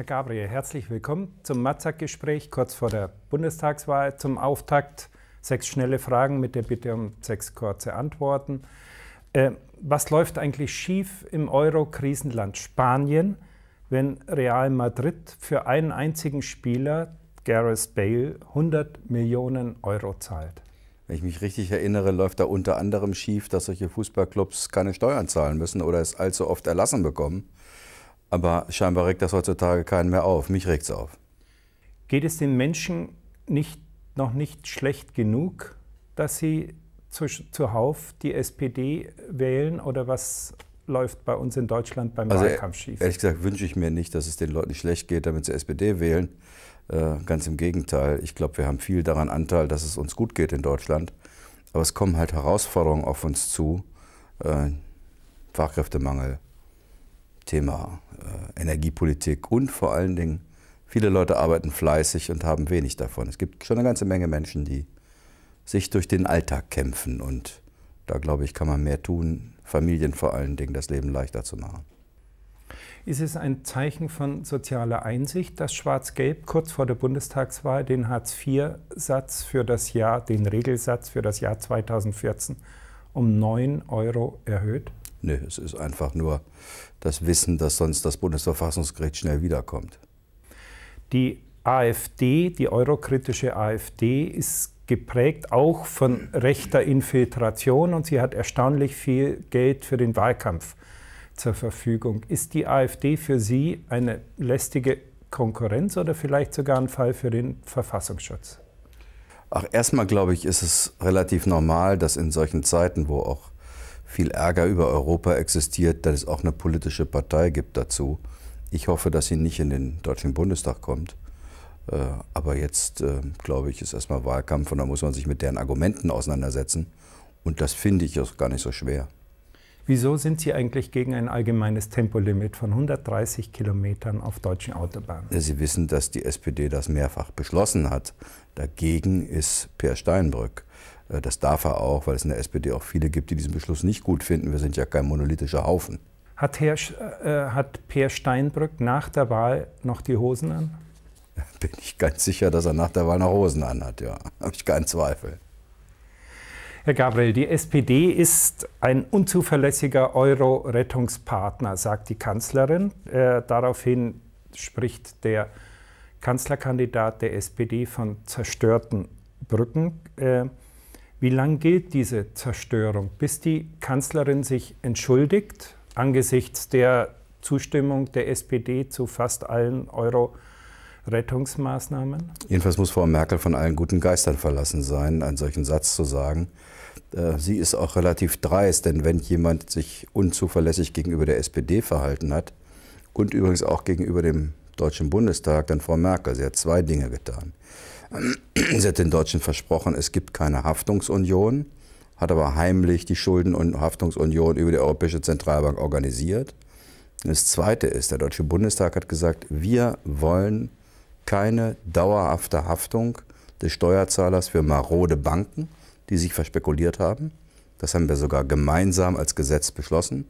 Herr Gabriel, herzlich willkommen zum Matzak-Gespräch kurz vor der Bundestagswahl. Zum Auftakt sechs schnelle Fragen mit der Bitte um sechs kurze Antworten. Äh, was läuft eigentlich schief im Euro-Krisenland Spanien, wenn Real Madrid für einen einzigen Spieler, Gareth Bale, 100 Millionen Euro zahlt? Wenn ich mich richtig erinnere, läuft da unter anderem schief, dass solche Fußballclubs keine Steuern zahlen müssen oder es allzu oft erlassen bekommen. Aber scheinbar regt das heutzutage keinen mehr auf. Mich regt es auf. Geht es den Menschen nicht, noch nicht schlecht genug, dass sie zu, zuhauf die SPD wählen? Oder was läuft bei uns in Deutschland beim also Wahlkampf schief? Ehrlich gesagt wünsche ich mir nicht, dass es den Leuten schlecht geht, damit sie SPD wählen. Äh, ganz im Gegenteil. Ich glaube, wir haben viel daran Anteil, dass es uns gut geht in Deutschland. Aber es kommen halt Herausforderungen auf uns zu. Äh, Fachkräftemangel, Thema äh, Energiepolitik und vor allen Dingen, viele Leute arbeiten fleißig und haben wenig davon. Es gibt schon eine ganze Menge Menschen, die sich durch den Alltag kämpfen und da glaube ich, kann man mehr tun, Familien vor allen Dingen das Leben leichter zu machen. Ist es ein Zeichen von sozialer Einsicht, dass Schwarz-Gelb kurz vor der Bundestagswahl den Hartz-IV-Satz für das Jahr, den Regelsatz für das Jahr 2014 um 9 Euro erhöht? Nö, es ist einfach nur das Wissen, dass sonst das Bundesverfassungsgericht schnell wiederkommt. Die AfD, die eurokritische AfD, ist geprägt auch von rechter Infiltration und sie hat erstaunlich viel Geld für den Wahlkampf zur Verfügung. Ist die AfD für Sie eine lästige Konkurrenz oder vielleicht sogar ein Fall für den Verfassungsschutz? Ach, erstmal glaube ich, ist es relativ normal, dass in solchen Zeiten, wo auch viel Ärger über Europa existiert, dass es auch eine politische Partei gibt dazu. Ich hoffe, dass sie nicht in den Deutschen Bundestag kommt. Äh, aber jetzt, äh, glaube ich, ist erstmal Wahlkampf und da muss man sich mit deren Argumenten auseinandersetzen. Und das finde ich auch gar nicht so schwer. Wieso sind Sie eigentlich gegen ein allgemeines Tempolimit von 130 Kilometern auf deutschen Autobahnen? Sie wissen, dass die SPD das mehrfach beschlossen hat. Dagegen ist Peer Steinbrück. Äh, das darf er auch, weil es in der SPD auch viele gibt, die diesen Beschluss nicht gut finden. Wir sind ja kein monolithischer Haufen. Hat, Herr, äh, hat Per Steinbrück nach der Wahl noch die Hosen an? Bin ich ganz sicher, dass er nach der Wahl noch Hosen anhat, ja. Habe ich keinen Zweifel. Herr Gabriel, die SPD ist ein unzuverlässiger Euro-Rettungspartner, sagt die Kanzlerin. Äh, daraufhin spricht der Kanzlerkandidat der SPD von zerstörten Brücken. Äh, wie lange gilt diese Zerstörung, bis die Kanzlerin sich entschuldigt angesichts der Zustimmung der SPD zu fast allen Euro? Rettungsmaßnahmen? Jedenfalls muss Frau Merkel von allen guten Geistern verlassen sein, einen solchen Satz zu sagen. Äh, sie ist auch relativ dreist, denn wenn jemand sich unzuverlässig gegenüber der SPD verhalten hat und übrigens auch gegenüber dem Deutschen Bundestag, dann Frau Merkel, sie hat zwei Dinge getan. Sie hat den Deutschen versprochen, es gibt keine Haftungsunion, hat aber heimlich die Schulden- und Haftungsunion über die Europäische Zentralbank organisiert. Das Zweite ist, der Deutsche Bundestag hat gesagt, wir wollen keine dauerhafte Haftung des Steuerzahlers für marode Banken, die sich verspekuliert haben. Das haben wir sogar gemeinsam als Gesetz beschlossen.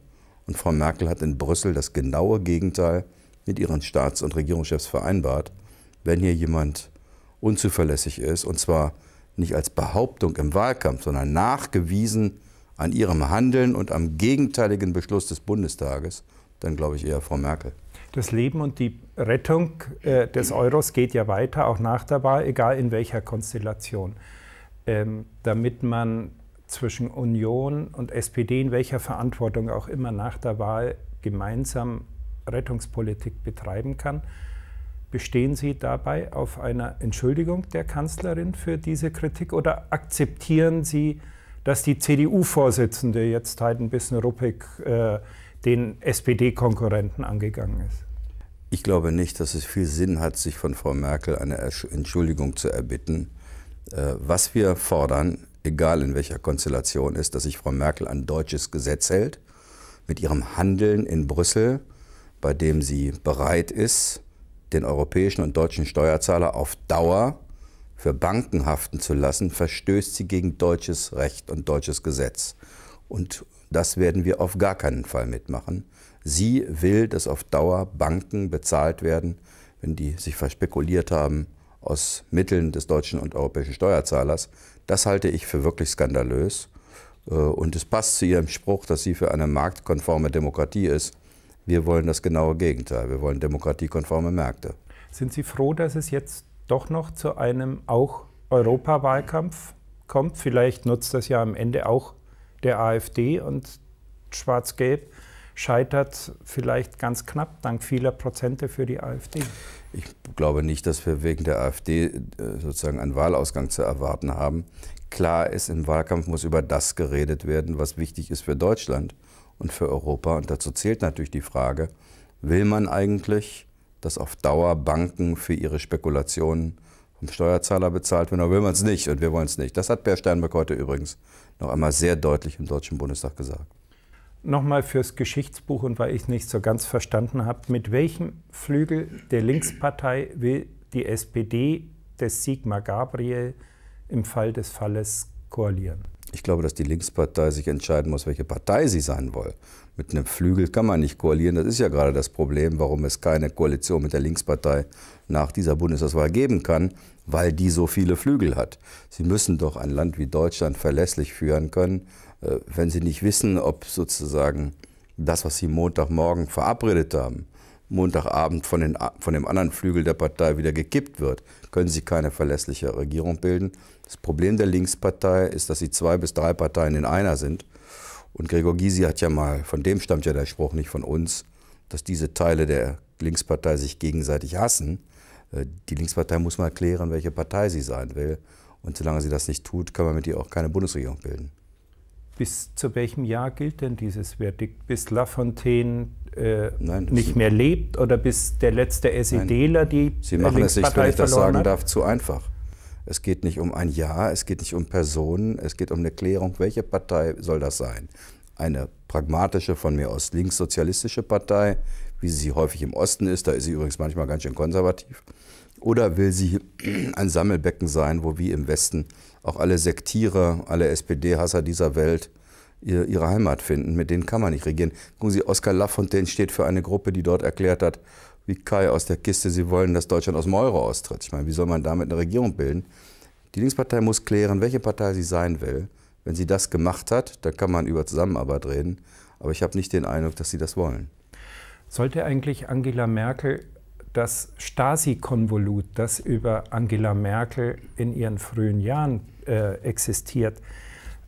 Und Frau Merkel hat in Brüssel das genaue Gegenteil mit ihren Staats- und Regierungschefs vereinbart. Wenn hier jemand unzuverlässig ist, und zwar nicht als Behauptung im Wahlkampf, sondern nachgewiesen an ihrem Handeln und am gegenteiligen Beschluss des Bundestages, dann glaube ich eher Frau Merkel. Das Leben und die Rettung äh, des Euros geht ja weiter, auch nach der Wahl, egal in welcher Konstellation. Ähm, damit man zwischen Union und SPD in welcher Verantwortung auch immer nach der Wahl gemeinsam Rettungspolitik betreiben kann. Bestehen Sie dabei auf einer Entschuldigung der Kanzlerin für diese Kritik oder akzeptieren Sie, dass die CDU-Vorsitzende jetzt halt ein bisschen ruppig äh, den SPD-Konkurrenten angegangen ist? Ich glaube nicht, dass es viel Sinn hat, sich von Frau Merkel eine Entschuldigung zu erbitten. Äh, was wir fordern, egal in welcher Konstellation, ist, dass sich Frau Merkel an deutsches Gesetz hält, mit ihrem Handeln in Brüssel, bei dem sie bereit ist, den europäischen und deutschen Steuerzahler auf Dauer für Banken haften zu lassen, verstößt sie gegen deutsches Recht und deutsches Gesetz. Und das werden wir auf gar keinen Fall mitmachen. Sie will, dass auf Dauer Banken bezahlt werden, wenn die sich verspekuliert haben aus Mitteln des deutschen und europäischen Steuerzahlers. Das halte ich für wirklich skandalös. Äh, und es passt zu ihrem Spruch, dass sie für eine marktkonforme Demokratie ist. Wir wollen das genaue Gegenteil. Wir wollen demokratiekonforme Märkte. Sind Sie froh, dass es jetzt doch noch zu einem auch Europawahlkampf kommt? Vielleicht nutzt das ja am Ende auch der AfD und Schwarz-Gelb scheitert vielleicht ganz knapp dank vieler Prozente für die AfD. Ich glaube nicht, dass wir wegen der AfD äh, sozusagen einen Wahlausgang zu erwarten haben. Klar ist, im Wahlkampf muss über das geredet werden, was wichtig ist für Deutschland und für Europa. Und dazu zählt natürlich die Frage, will man eigentlich, dass auf Dauer Banken für ihre Spekulationen vom Steuerzahler bezahlt werden, oder will man es nicht? Und wir wollen es nicht. Das hat Per Sternberg heute übrigens noch einmal sehr deutlich im Deutschen Bundestag gesagt. Nochmal fürs Geschichtsbuch und weil ich es nicht so ganz verstanden habe, mit welchem Flügel der Linkspartei will die SPD des Sigmar Gabriel im Fall des Falles koalieren? Ich glaube, dass die Linkspartei sich entscheiden muss, welche Partei sie sein will. Mit einem Flügel kann man nicht koalieren. Das ist ja gerade das Problem, warum es keine Koalition mit der Linkspartei nach dieser Bundestagswahl geben kann, weil die so viele Flügel hat. Sie müssen doch ein Land wie Deutschland verlässlich führen können, äh, wenn sie nicht wissen, ob sozusagen das, was sie Montagmorgen verabredet haben, Montagabend von, den, von dem anderen Flügel der Partei wieder gekippt wird, können sie keine verlässliche Regierung bilden. Das Problem der Linkspartei ist, dass sie zwei bis drei Parteien in einer sind. Und Gregor Gysi hat ja mal, von dem stammt ja der Spruch nicht von uns, dass diese Teile der Linkspartei sich gegenseitig hassen. Äh, die Linkspartei muss mal klären, welche Partei sie sein will. Und solange sie das nicht tut, kann man mit ihr auch keine Bundesregierung bilden bis zu welchem Jahr gilt denn dieses Verdikt? Bis Lafontaine äh, Nein, nicht mehr lebt oder bis der letzte SEDler die Sie machen es sich, wenn ich das sagen hat? darf, zu einfach. Es geht nicht um ein Jahr, es geht nicht um Personen, es geht um eine Klärung, welche Partei soll das sein? Eine pragmatische, von mir aus linkssozialistische Partei, wie sie häufig im Osten ist, da ist sie übrigens manchmal ganz schön konservativ. Oder will sie ein Sammelbecken sein, wo wie im Westen auch alle Sektierer, alle SPD-Hasser dieser Welt ihre Heimat finden. Mit denen kann man nicht regieren. Gucken Sie, Oskar Lafontaine steht für eine Gruppe, die dort erklärt hat, wie Kai aus der Kiste, sie wollen, dass Deutschland aus dem Euro austritt. Ich meine, wie soll man damit eine Regierung bilden? Die Linkspartei muss klären, welche Partei sie sein will. Wenn sie das gemacht hat, dann kann man über Zusammenarbeit reden. Aber ich habe nicht den Eindruck, dass sie das wollen. Sollte eigentlich Angela Merkel das Stasi-Konvolut, das über Angela Merkel in ihren frühen Jahren äh, existiert,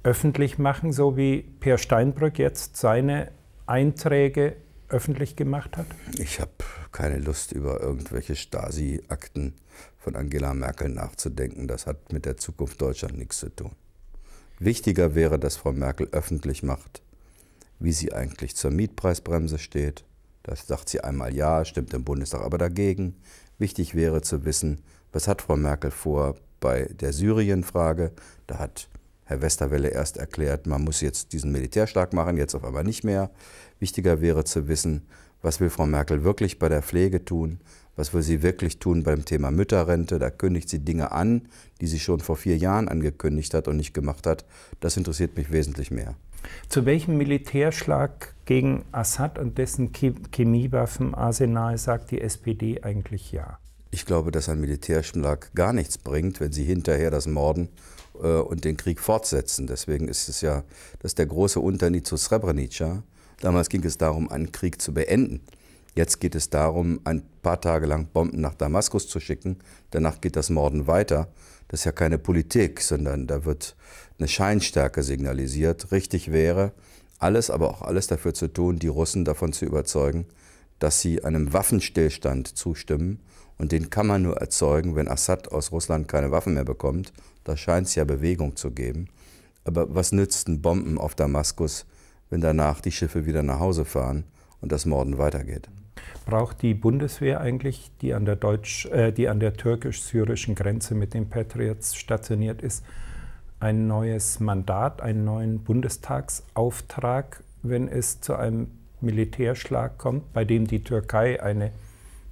öffentlich machen, so wie Peer Steinbrück jetzt seine Einträge öffentlich gemacht hat? Ich habe keine Lust, über irgendwelche Stasi-Akten von Angela Merkel nachzudenken. Das hat mit der Zukunft Deutschlands nichts zu tun. Wichtiger wäre, dass Frau Merkel öffentlich macht, wie sie eigentlich zur Mietpreisbremse steht, das sagt sie einmal ja, stimmt im Bundestag aber dagegen. Wichtig wäre zu wissen, was hat Frau Merkel vor bei der Syrien-Frage? Da hat Herr Westerwelle erst erklärt, man muss jetzt diesen Militärschlag machen, jetzt auf einmal nicht mehr. Wichtiger wäre zu wissen, was will Frau Merkel wirklich bei der Pflege tun? Was will sie wirklich tun beim Thema Mütterrente? Da kündigt sie Dinge an, die sie schon vor vier Jahren angekündigt hat und nicht gemacht hat. Das interessiert mich wesentlich mehr. Zu welchem Militärschlag gegen Assad und dessen Chemiewaffenarsenal sagt die SPD eigentlich ja? Ich glaube, dass ein Militärschlag gar nichts bringt, wenn sie hinterher das Morden äh, und den Krieg fortsetzen. Deswegen ist es ja, dass der große Unterschied zu Srebrenica. Damals ging es darum, einen Krieg zu beenden. Jetzt geht es darum, ein paar Tage lang Bomben nach Damaskus zu schicken. Danach geht das Morden weiter. Das ist ja keine Politik, sondern da wird eine Scheinstärke signalisiert. Richtig wäre, alles, aber auch alles dafür zu tun, die Russen davon zu überzeugen, dass sie einem Waffenstillstand zustimmen. Und den kann man nur erzeugen, wenn Assad aus Russland keine Waffen mehr bekommt. Da scheint es ja Bewegung zu geben. Aber was nützt nützten Bomben auf Damaskus, wenn danach die Schiffe wieder nach Hause fahren und das Morden weitergeht? braucht die Bundeswehr eigentlich, die an der, äh, der türkisch-syrischen Grenze mit den Patriots stationiert ist, ein neues Mandat, einen neuen Bundestagsauftrag, wenn es zu einem Militärschlag kommt, bei dem die Türkei eine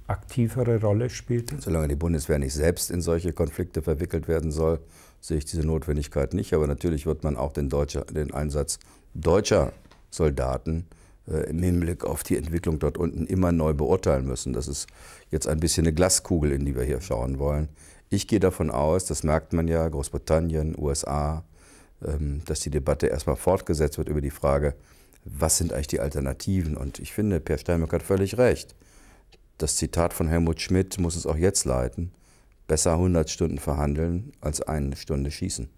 aktivere Rolle spielt? Solange die Bundeswehr nicht selbst in solche Konflikte verwickelt werden soll, sehe ich diese Notwendigkeit nicht. Aber natürlich wird man auch den, Deutsche, den Einsatz deutscher Soldaten äh, im Hinblick auf die Entwicklung dort unten immer neu beurteilen müssen. Das ist jetzt ein bisschen eine Glaskugel, in die wir hier schauen wollen. Ich gehe davon aus, das merkt man ja, Großbritannien, USA, ähm, dass die Debatte erstmal fortgesetzt wird über die Frage, was sind eigentlich die Alternativen? Und ich finde, Per Steinmück hat völlig recht. Das Zitat von Helmut Schmidt muss es auch jetzt leiten. Besser 100 Stunden verhandeln als eine Stunde schießen.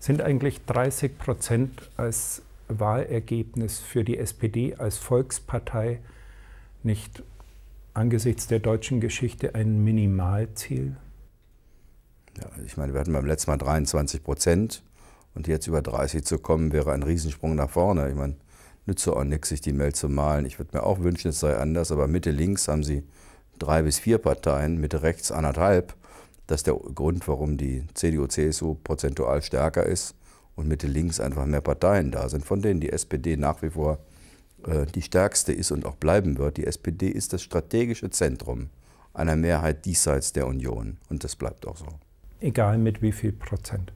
Sind eigentlich 30 Prozent als Wahlergebnis für die SPD als Volkspartei nicht angesichts der deutschen Geschichte ein Minimalziel? Ja, also ich meine, wir hatten beim letzten Mal 23 Prozent und jetzt über 30 zu kommen, wäre ein Riesensprung nach vorne. Ich meine, nütze auch nichts, sich die Mail zu malen. Ich würde mir auch wünschen, es sei anders, aber Mitte links haben sie drei bis vier Parteien, Mitte rechts anderthalb. Das ist der Grund, warum die CDU-CSU prozentual stärker ist und Mitte links einfach mehr Parteien da sind, von denen die SPD nach wie vor äh, die stärkste ist und auch bleiben wird. Die SPD ist das strategische Zentrum einer Mehrheit diesseits der Union und das bleibt auch so. Egal mit wie viel Prozent.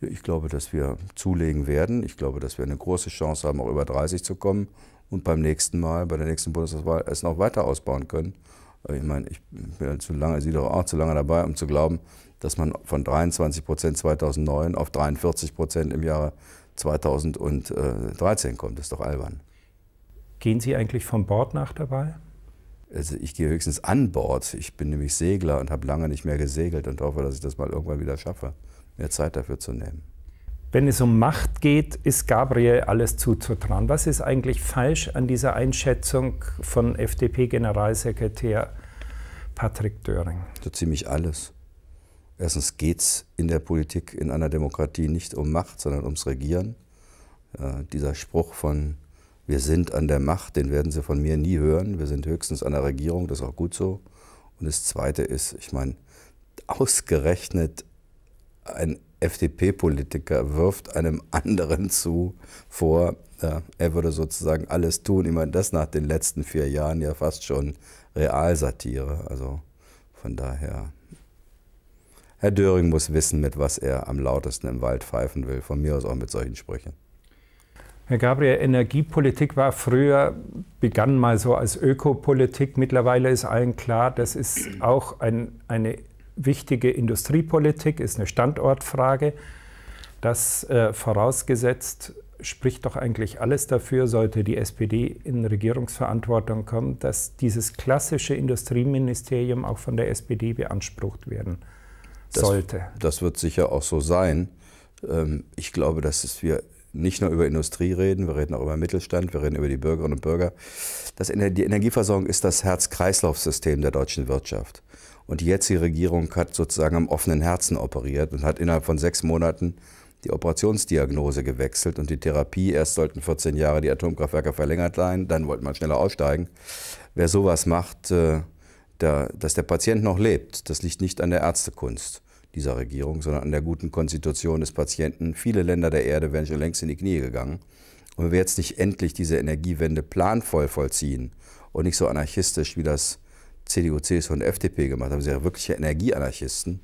Ich glaube, dass wir zulegen werden. Ich glaube, dass wir eine große Chance haben, auch über 30 zu kommen und beim nächsten Mal, bei der nächsten Bundestagswahl, es noch weiter ausbauen können. Ich meine, ich bin zu lange, Sie doch auch zu lange dabei, um zu glauben, dass man von 23 Prozent 2009 auf 43 Prozent im Jahre 2013 kommt. Das ist doch albern. Gehen Sie eigentlich von Bord nach dabei? Also ich gehe höchstens an Bord. Ich bin nämlich Segler und habe lange nicht mehr gesegelt und hoffe, dass ich das mal irgendwann wieder schaffe, mehr Zeit dafür zu nehmen. Wenn es um Macht geht, ist Gabriel alles zuzutrauen. Was ist eigentlich falsch an dieser Einschätzung von FDP-Generalsekretär Patrick Döring? So ziemlich alles. Erstens geht es in der Politik, in einer Demokratie nicht um Macht, sondern ums Regieren. Äh, dieser Spruch von wir sind an der Macht, den werden Sie von mir nie hören. Wir sind höchstens an der Regierung, das ist auch gut so. Und das Zweite ist, ich meine, ausgerechnet ein FDP-Politiker wirft einem anderen zu vor, ja, er würde sozusagen alles tun. Ich meine, das nach den letzten vier Jahren ja fast schon Realsatire. Also von daher. Herr Döring muss wissen, mit was er am lautesten im Wald pfeifen will. Von mir aus auch mit solchen Sprüchen. Herr Gabriel, Energiepolitik war früher, begann mal so als Ökopolitik. Mittlerweile ist allen klar, das ist auch ein, eine wichtige Industriepolitik, ist eine Standortfrage. Das äh, vorausgesetzt spricht doch eigentlich alles dafür, sollte die SPD in Regierungsverantwortung kommen, dass dieses klassische Industrieministerium auch von der SPD beansprucht werden sollte. Das, das wird sicher auch so sein. Ähm, ich glaube, dass wir nicht nur über Industrie reden, wir reden auch über Mittelstand, wir reden über die Bürgerinnen und Bürger. Das, die Energieversorgung ist das Herz-Kreislauf-System der deutschen Wirtschaft. Und die jetzige Regierung hat sozusagen am offenen Herzen operiert und hat innerhalb von sechs Monaten die Operationsdiagnose gewechselt und die Therapie. Erst sollten 14 Jahre die Atomkraftwerke verlängert sein, dann wollte man schneller aussteigen. Wer sowas macht, äh, der, dass der Patient noch lebt, das liegt nicht an der Ärztekunst dieser Regierung, sondern an der guten Konstitution des Patienten. Viele Länder der Erde wären schon längst in die Knie gegangen. Und wenn wir jetzt nicht endlich diese Energiewende planvoll vollziehen und nicht so anarchistisch, wie das CDU, CSU und FDP gemacht haben, sie sind ja wirkliche Energieanarchisten,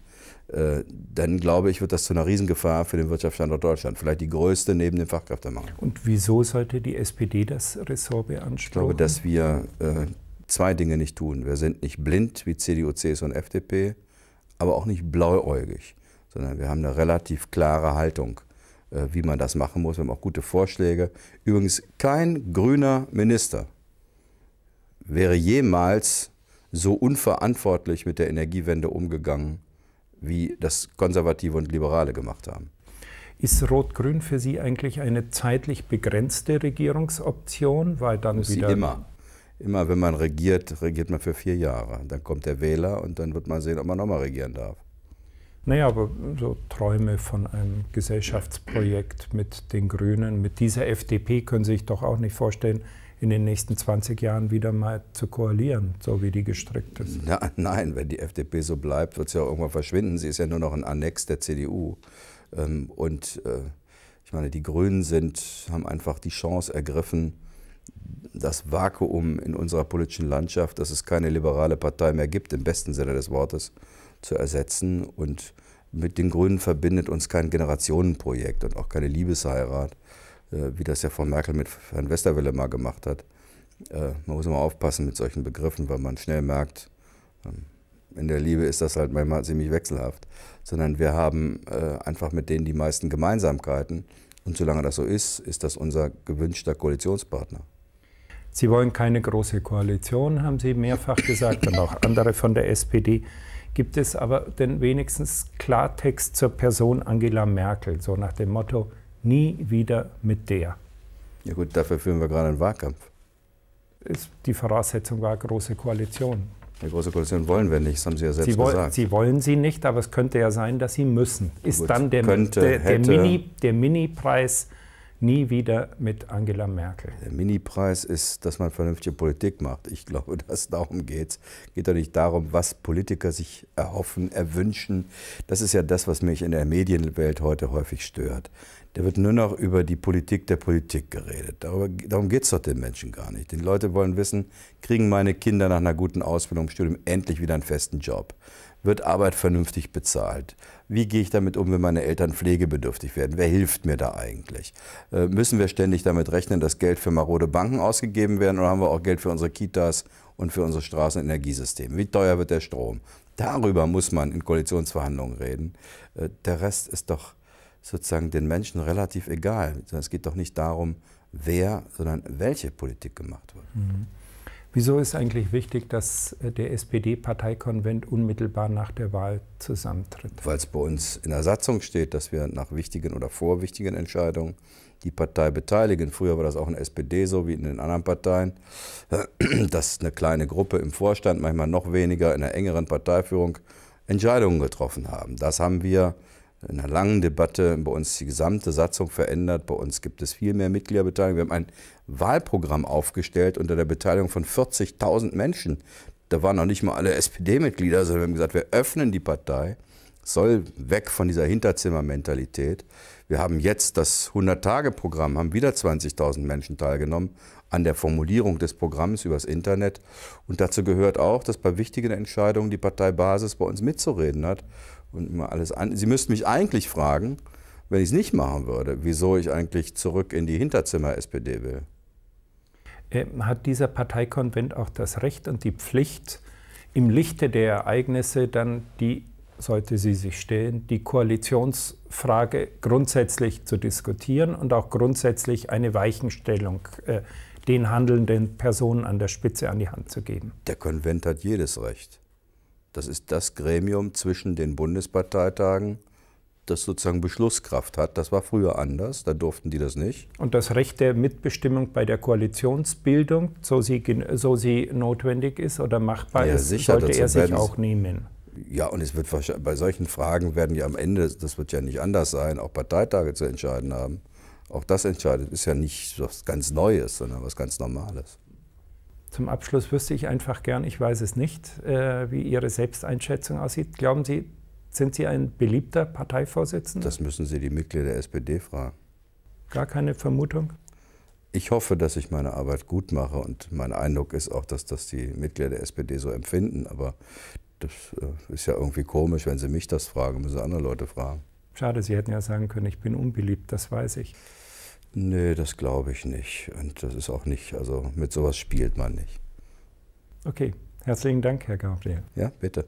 äh, dann glaube ich, wird das zu einer Riesengefahr für den Wirtschaftsstandort Deutschland. Vielleicht die größte neben dem Fachkräftemangel. Und wieso sollte die SPD das Ressort beanspruchen? Ich glaube, dass wir äh, zwei Dinge nicht tun. Wir sind nicht blind wie CDU, CSU und FDP, aber auch nicht blauäugig, sondern wir haben eine relativ klare Haltung, äh, wie man das machen muss. Wir haben auch gute Vorschläge. Übrigens, kein grüner Minister wäre jemals so unverantwortlich mit der Energiewende umgegangen, wie das Konservative und Liberale gemacht haben. Ist Rot-Grün für Sie eigentlich eine zeitlich begrenzte Regierungsoption? Weil dann ist wieder immer. Immer, wenn man regiert, regiert man für vier Jahre. Dann kommt der Wähler und dann wird man sehen, ob man nochmal regieren darf. Naja, aber so Träume von einem Gesellschaftsprojekt mit den Grünen, mit dieser FDP können Sie sich doch auch nicht vorstellen, in den nächsten 20 Jahren wieder mal zu koalieren, so wie die gestrickt ist. Na, nein, wenn die FDP so bleibt, wird sie ja irgendwann verschwinden. Sie ist ja nur noch ein Annex der CDU. Ähm, und äh, ich meine, die Grünen sind, haben einfach die Chance ergriffen, das Vakuum in unserer politischen Landschaft, dass es keine liberale Partei mehr gibt, im besten Sinne des Wortes, zu ersetzen. Und mit den Grünen verbindet uns kein Generationenprojekt und auch keine Liebesheirat. Äh, wie das ja Frau Merkel mit Herrn Westerwelle mal gemacht hat. Äh, man muss immer aufpassen mit solchen Begriffen, weil man schnell merkt, ähm, in der Liebe ist das halt manchmal ziemlich wechselhaft, sondern wir haben äh, einfach mit denen die meisten Gemeinsamkeiten. Und solange das so ist, ist das unser gewünschter Koalitionspartner. Sie wollen keine große Koalition, haben Sie mehrfach gesagt, und auch andere von der SPD. Gibt es aber denn wenigstens Klartext zur Person Angela Merkel, so nach dem Motto, nie wieder mit der. Ja gut, dafür führen wir gerade einen Wahlkampf. Ist die Voraussetzung war große Koalition. Eine große Koalition wollen wir nicht, das haben Sie ja selbst sie gesagt. Sie wollen sie nicht, aber es könnte ja sein, dass Sie müssen. Ist gut, dann der, könnte, der, der, Mini, der Mini-Preis nie wieder mit Angela Merkel. Der Mini-Preis ist, dass man vernünftige Politik macht. Ich glaube, dass darum geht es. Geht doch nicht darum, was Politiker sich erhoffen, erwünschen. Das ist ja das, was mich in der Medienwelt heute häufig stört da wird nur noch über die Politik der Politik geredet. Darüber, darum geht es doch den Menschen gar nicht. Die Leute wollen wissen, kriegen meine Kinder nach einer guten Ausbildung, Studium endlich wieder einen festen Job? Wird Arbeit vernünftig bezahlt? Wie gehe ich damit um, wenn meine Eltern pflegebedürftig werden? Wer hilft mir da eigentlich? Äh, müssen wir ständig damit rechnen, dass Geld für marode Banken ausgegeben werden oder haben wir auch Geld für unsere Kitas und für unsere Straßenenergiesysteme? Wie teuer wird der Strom? Darüber muss man in Koalitionsverhandlungen reden. Äh, der Rest ist doch sozusagen den Menschen relativ egal. es geht doch nicht darum, wer, sondern welche Politik gemacht wird. Mhm. Wieso ist eigentlich wichtig, dass äh, der SPD-Parteikonvent unmittelbar nach der Wahl zusammentritt? Weil es bei uns in der Satzung steht, dass wir nach wichtigen oder vorwichtigen Entscheidungen die Partei beteiligen. Früher war das auch in der SPD so wie in den anderen Parteien, dass eine kleine Gruppe im Vorstand, manchmal noch weniger in der engeren Parteiführung, Entscheidungen getroffen haben. Das haben wir in einer langen Debatte bei uns die gesamte Satzung verändert. Bei uns gibt es viel mehr Mitgliederbeteiligung. Wir haben ein Wahlprogramm aufgestellt unter der Beteiligung von 40.000 Menschen. Da waren noch nicht mal alle SPD-Mitglieder, sondern wir haben gesagt, wir öffnen die Partei. Es soll weg von dieser Hinterzimmermentalität. Wir haben jetzt das 100-Tage-Programm, haben wieder 20.000 Menschen teilgenommen an der Formulierung des Programms übers Internet. Und dazu gehört auch, dass bei wichtigen Entscheidungen die Parteibasis bei uns mitzureden hat und immer alles an. Sie müssten mich eigentlich fragen, wenn ich es nicht machen würde, wieso ich eigentlich zurück in die Hinterzimmer-SPD will. Ähm, hat dieser Parteikonvent auch das Recht und die Pflicht, im Lichte der Ereignisse dann die, sollte sie sich stellen, die Koalitionsfrage grundsätzlich zu diskutieren und auch grundsätzlich eine Weichenstellung äh, den handelnden Personen an der Spitze an die Hand zu geben? Der Konvent hat jedes Recht. Das ist das Gremium zwischen den Bundesparteitagen, das sozusagen Beschlusskraft hat. Das war früher anders, da durften die das nicht. Und das Recht der Mitbestimmung bei der Koalitionsbildung, so sie, so sie notwendig ist oder machbar ja, ist, sicher, sollte er sich auch nehmen. Ja, und es wird bei solchen Fragen werden ja am Ende, das wird ja nicht anders sein, auch Parteitage zu entscheiden haben. Auch das entscheidet, ist ja nicht was ganz Neues, sondern was ganz Normales. Zum Abschluss wüsste ich einfach gern, ich weiß es nicht, äh, wie Ihre Selbsteinschätzung aussieht. Glauben Sie, sind Sie ein beliebter Parteivorsitzender? Das müssen Sie die Mitglieder der SPD fragen. Gar keine Vermutung? Ich hoffe, dass ich meine Arbeit gut mache und mein Eindruck ist auch, dass das die Mitglieder der SPD so empfinden. Aber das äh, ist ja irgendwie komisch, wenn Sie mich das fragen, müssen Sie andere Leute fragen. Schade, Sie hätten ja sagen können, ich bin unbeliebt, das weiß ich. Nee, das glaube ich nicht. Und das ist auch nicht, also mit sowas spielt man nicht. Okay, herzlichen Dank, Herr Gabriel. Ja, bitte.